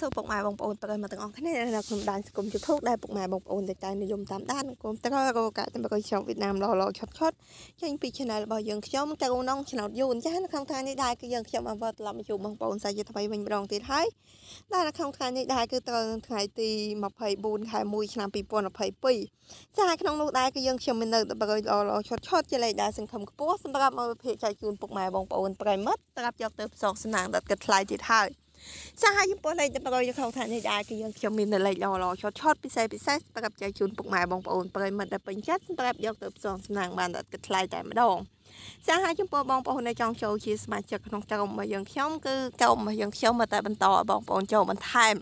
សួរពុកម៉ែបងប្អូនប្រិយមិត្តទាំងអស់គ្នានៅក្នុងដែនសង្គម YouTube ដែលពុកម៉ែបងប្អូនតែតែនិយមតាមដានគុំត្ររកតែមកខ្ញុំវៀតណាមឡឡឆុតឆុតចេញពី channel របស់យើងខ្ញុំទៅក្នុងឆ្នោតយូនចានៅក្នុងថ្ងៃនេះដែរគឺយើងខ្ញុំអវត្តត្រឡប់មកជួបបងប្អូនសាជាថ្មីវិញម្ដងទៀតហើយដែលនៅក្នុងថ្ងៃនេះដែរគឺត្រូវនឹងថ្ងៃទី24ខែ1ឆ្នាំ2022ចាក្នុងនោះដែរគឺយើងខ្ញុំមាននៅតែប្រយឡឡឆុតឆុតជាលេខដែរសង្ឃឹមខ្ពស់សម្រាប់មកវិភាគចែកជូនពុកម៉ែបងប្អូនប្រិយមិត្តត្រាប់យកទៅផ្សងសំណាងដល់គិតថ្លៃទៀតហើយចាហើយចំពោះលេខ100នៅក្នុងឋាននេះដែរគឺយើងខ្ញុំមានលេខល្អៗឆតឆតពិសេសពិសេសសម្រាប់ចែកជូនពុកម៉ែបងប្អូនប្រិយមិត្តដែលពេញចិត្តសម្រាប់យកទៅផ្សងសំណាងបានដល់គិតថ្លៃតែម្ដងចាហើយចំពោះបងប្អូនដែលចង់ចូលជាសមាជិកក្នុងក្រុមរបស់យើងខ្ញុំគឺក្រុមរបស់យើងខ្ញុំមកតែបន្តឲ្យបងប្អូនចូលបន្ថែម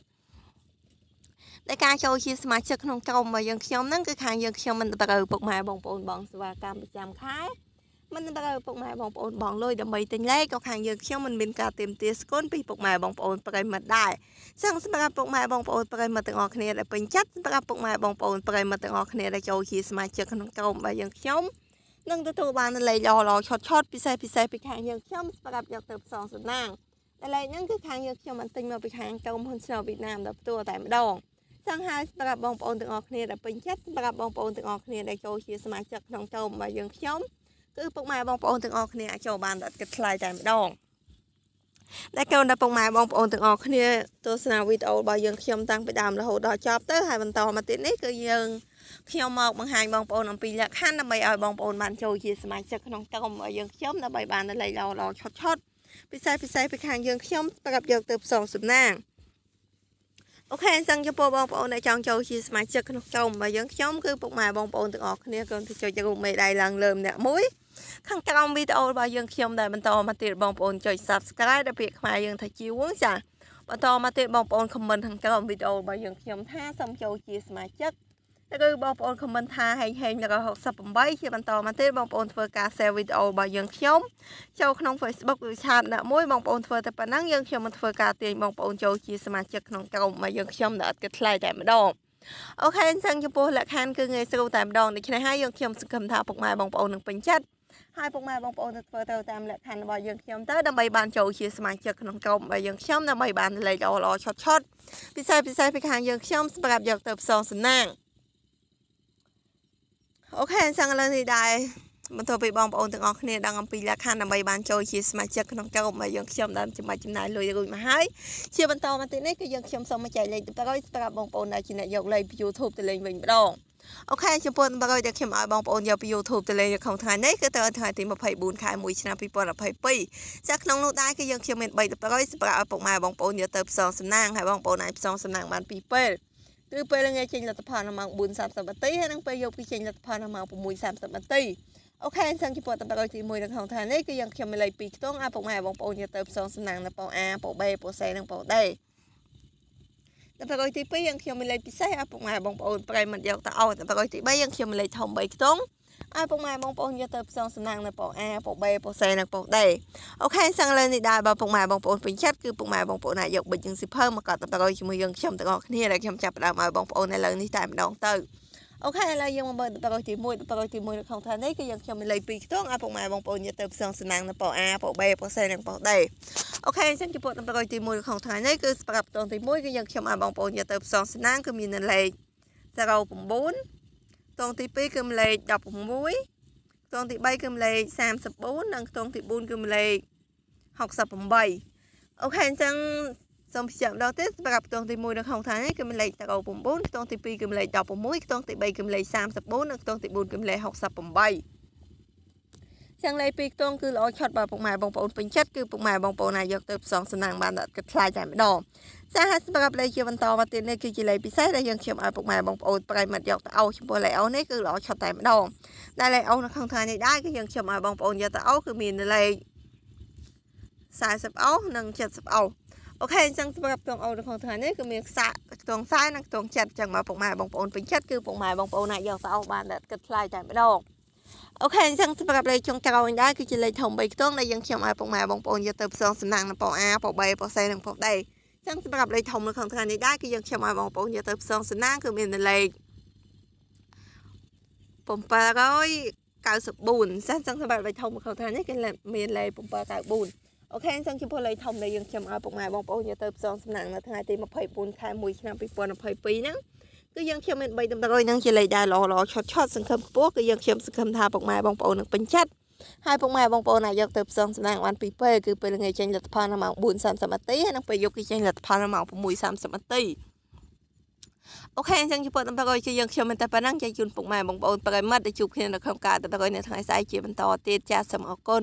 ដែលការចូលជាសមាជិកក្នុងក្រុមរបស់យើងខ្ញុំហ្នឹងគឺខាងយើងខ្ញុំមិនត្រូវពុកម៉ែបងប្អូនបងសេវាកម្មប្រចាំខែមិនបើពុកម៉ែបងប្អូនបងលុយដើម្បីទិញលេខក៏ខាងយើងខ្ញុំមិនមានការទៀមទាស្គនពីពុកម៉ែបងប្អូនប្រិមត្តដែរសឹងសម្រាប់ពុកម៉ែបងប្អូនប្រិមត្តទាំងអស់គ្នាដែលពេញចិត្តសម្រាប់ពុកម៉ែបងប្អូនប្រិមត្តទាំងអស់គ្នាដែលចូលជាសមាជិកក្នុងក្រុមរបស់យើងខ្ញុំនឹងទទួលបានលេខល្អល្អឆុតឆុតពិសេសពិសេសពីខាងយើងខ្ញុំសម្រាប់យកទៅផ្សងសំណាងដែលលេខហ្នឹងគឺខាងយើងខ្ញុំបានទិញមកពីខាងក្រុមហ៊ុនស្នោវៀតណាមដល់ផ្ទាល់តែម្ដងចង់ហើយសម្រាប់បងប្អូនទាំងអស់គ្នាដែលពេញចិត្តសម្រាប់បងប្អូនទាំងអស់គ្នាដែលចូលជាសមាជិកក្នុងក្រុមរបស់យើងខ្ញុំគឺពុកម៉ែបងប្អូនទាំងអស់គ្នាអាចចូលបានដល់គិតថ្លៃតែម្ដងដែលកូនដល់ពុកម៉ែបងប្អូនទាំងអស់គ្នាទស្សនាវីដេអូរបស់យើងខ្ញុំតាំងពីដើមរហូតដល់ចប់ទៅហើយបន្តមកទៀតនេះគឺយើងខ្ញុំមកបង្ហាញបងប្អូនអំពីលក្ខខណ្ឌដើម្បីឲ្យបងប្អូនបានចូលជាសមាជិកក្នុងក្រុមរបស់យើងខ្ញុំដើម្បីបានលេខល្អៗឆុតឆុតពិសេសពិសេសពីខាងយើងខ្ញុំប្រាប់យកទៅផ្សងសំណាងអូខេអញ្ចឹងចំពោះបងប្អូនដែលចង់ចូលជាសមាជិកក្នុងក្រុមរបស់យើងខ្ញុំគឺពុកម៉ែបងប្អូនទាំងអស់គ្នាកូនទៅចុចរូបមេដៃឡើងលើម្នាក់មួយខាងក្រោមវីដេអូរបស់យើងខ្ញុំដែរបន្តមកទៀតបងប្អូនចុច Subscribe ដល់ពាក្យខ្មែរយើងថាជាវងចាបន្តមកទៀតបងប្អូន comment ខាងក្រោមវីដេអូរបស់យើងខ្ញុំថាសូមចូលជាសមាជិកឬបងប្អូន comment ថាហេងហេង168ជាបន្តមកទៀតបងប្អូនធ្វើការ share វីដេអូរបស់យើងខ្ញុំចូលក្នុង Facebook ឬ Chat ណាមួយបងប្អូនធ្វើតែប៉ុណ្ណឹងយើងខ្ញុំនឹងធ្វើការទាញបងប្អូនចូលជាសមាជិកក្នុងក្រុមរបស់យើងខ្ញុំដែលអត់គិតថ្លៃតែម្ដងអូខេអញ្ចឹងចំពោះលក្ខខណ្ឌគឺងាយស្រួលតែម្ដងដូច្នេះហើយយើងខ្ញុំសង្ឃឹមថាពុកម៉ែបងប្អូននឹងពេញចិត្តហើយពុកម៉ែបងប្អូនទៅធ្វើទៅតាមលក្ខខណ្ឌរបស់យើងខ្ញុំទៅដើម្បីបានចូលជាសមាជិកក្នុងក្រុមរបស់យើងខ្ញុំដើម្បីបានលេខល្អល្អឆុតឆុតពិសេសពិសេសពីខាងយើងខ្ញុំសម្រាប់យកទៅផ្សងសំណាងអូខេអញ្ចឹងឥឡូវនេះដែរបន្ទាប់ពីបងប្អូនទាំងអស់គ្នាដឹងអំពីលក្ខខណ្ឌដើម្បីបានចូលជាសមាជិកក្នុងក្រុមរបស់យើងខ្ញុំដើមចំបាច់ចំណាយលុយរួចមកហើយជាបន្តមកទៀតនេះគឺយើងខ្ញុំសូមមកចែកលេខ100សម្រាប់បងប្អូនដែលជាអ្នកយកលេខពី YouTube ទៅលេងវិញម្ដងអូខេចំពោះបើតែខ្ញុំឲ្យបងប្អូនយកពី YouTube ទៅលេងនៅក្នុងថ្ងៃនេះគឺទៅថ្ងៃទី24ខែ1ឆ្នាំ2022ចាក្នុងនោះដែរគឺយើងខ្ញុំមាន3តម្រុយសម្រាប់ឲ្យពុកម៉ែបងប្អូនយកទៅផ្សងសំណាងហើយបងប្អូនអាចផ្សងសំណាងបានពីពេលគឺពេលល្ងាចចេញលទ្ធផលនៅម៉ោង4:30នាទីហើយនឹងពេលយប់គឺចេញលទ្ធផលនៅម៉ោង6:30នាទីអូខេអញ្ចឹងចំពោះតម្រុយទី1នៅក្នុងថ្ងៃនេះគឺយើងខ្ញុំមានលេខ2ខ្ទង់ឲ្យពុកម៉ែបងប្អូនយកទៅផ្សងសំណាងនៅប៉ោ A ប៉ោ B ប៉ោ C និងប៉ោ D ដល់ប្រកុយទី2យើងខ្ញុំមានលេខពិសេសឲ្យពុកម៉ែបងប្អូនប្រិមិត្តយកទៅអោដល់ប្រកុយទី3យើងខ្ញុំមានលេខធំ3ខ្ទង់ឲ្យពុកម៉ែបងប្អូនយកទៅផ្សងសំណាងនៅប៉ុអាប៉ុបេប៉ុសេនិងប៉ុដេអូខេសឹងលើនេះដែរបើពុកម៉ែបងប្អូនពេញចិត្តគឺពុកម៉ែបងប្អូនអាចយកប៊ិចនិងស៊ីភើមកកត់តម្រុយជាមួយយើងខ្ញុំទាំងអស់គ្នាដែលខ្ញុំចាប់ផ្ដើមឲ្យបងប្អូននៅលើនេះតែម្ដងទៅអូខេឥឡូវយើងមកមើលតម្រុយទី1តម្រុយទី1នៅក្នុងថានេះគឺយើងខ្ញុំមានលេខ2ខ្ទង់ឲ្យពុកម៉ែបងប្អូនយកទៅផ្សងសំណាងនៅប៉ុអាប៉ុបេប៉ុសេនិងប៉ុដេអូខេអញ្ចឹងចំពោះប្រកយទី1ក្នុងថ្ងៃនេះគឺសម្រាប់តងទី1គឺយើងខ្ញុំឲ្យបងប្អូនយកទៅផ្សងស្នាងគឺមានលេខ09តងទី2គឺលេខ16តងទី3គឺលេខ34និងតងទី4គឺលេខ68អូខេអញ្ចឹងសូមបញ្ជាក់ម្ដងទៀតសម្រាប់ខ្ទង់ទី1នៅក្នុងថានេះគឺលេខតកោ9ខ្ទង់ទី2គឺលេខ16ខ្ទង់ទី3គឺលេខ34និងខ្ទង់ទី4គឺលេខ68ចឹងលេខពីខ្ទង់គឺល្អឆុតបាទពុកម៉ែបងប្អូនពេញចិត្តគឺពុកម៉ែបងប្អូនអាចយកទៅផ្សងសំណាងបានដល់គិតថ្លៃតែម្ដងចាហើយសម្រាប់លេខជាបន្តមកទៀតនេះគឺជាលេខពិសេសដែលយើងខ្ញុំឲ្យពុកម៉ែបងប្អូនប្រិមិត្តយកទៅអោចំពោះលេខអូនេះគឺល្អឆុតតែម្ដងដែលលេខអូនៅក្នុងថ្ងៃនេះដែរគឺយើងខ្ញុំឲ្យបងប្អូនយកទៅអោគឺមានលេខ40អូនិង70អូអូខេអញ្ចឹងសម្រាប់ទងអូននៅក្នុងថ្ងៃនេះគឺមានខ្សាក់ទងខ្សែនិងទងចិត្តអញ្ចឹងមកពុកម៉ែបងប្អូនពេញចិត្តគឺពុកម៉ែបងប្អូនអាចយកសោបានដែលគិតថ្លៃតែម្ដងអូខេអញ្ចឹងសម្រាប់លេខចុងក្រោយដែរគឺជាលេខធំ3ខ្ទង់ដែលយើងខ្ញុំឲ្យពុកម៉ែបងប្អូនយកទៅផ្សងសំណាងនឹងប៉ោអាប៉ោ3ប៉ោសេនិងប៉ោដេអញ្ចឹងសម្រាប់លេខធំនៅក្នុងថ្ងៃនេះដែរគឺយើងខ្ញុំឲ្យបងប្អូនយកទៅផ្សងសំណាងគឺមានលេខ794សិនអញ្ចឹងសម្រាប់លេខធំនៅក្នុងថ្ងៃនេះគឺមានលេខ794អូខេអញ្ចឹងចំពោះលេខធំដែលយើងខ្ញុំឲ្យពុកម៉ែបងប្អូនយកទៅផ្សងសំណាងនៅថ្ងៃទី24ខែ1ឆ្នាំ2022ហ្នឹងគឺយើងខ្ញុំមាន3តម្រុយនឹងជាលេខដែរល្អល្អឆត់ឆត់សង្ឃឹមខ្ពស់គឺយើងខ្ញុំសង្ឃឹមថាពុកម៉ែបងប្អូននឹងពេញចិត្តហើយពុកម៉ែបងប្អូនអាចយកទៅផ្សងសំណាងបានពីពេលគឺពេលល្ងាចចេញលទ្ធផលនៅម៉ោង4:30នាទីហើយនិងពេលយប់គឺចេញលទ្ធផលនៅម៉ោង6:30នាទីអូខេអញ្ចឹងជួយពុកតម្រុយគឺយើងខ្ញុំមិនតែប៉ុណ្ណឹងចាជូនពុកម៉ែបងប្អូនប្រិមិត្តដែលជួបគ្នានៅក្នុងការតម្រុយនៅថ្ងៃស្អែកជាបន្តទៀតចាសសូមអរគុណ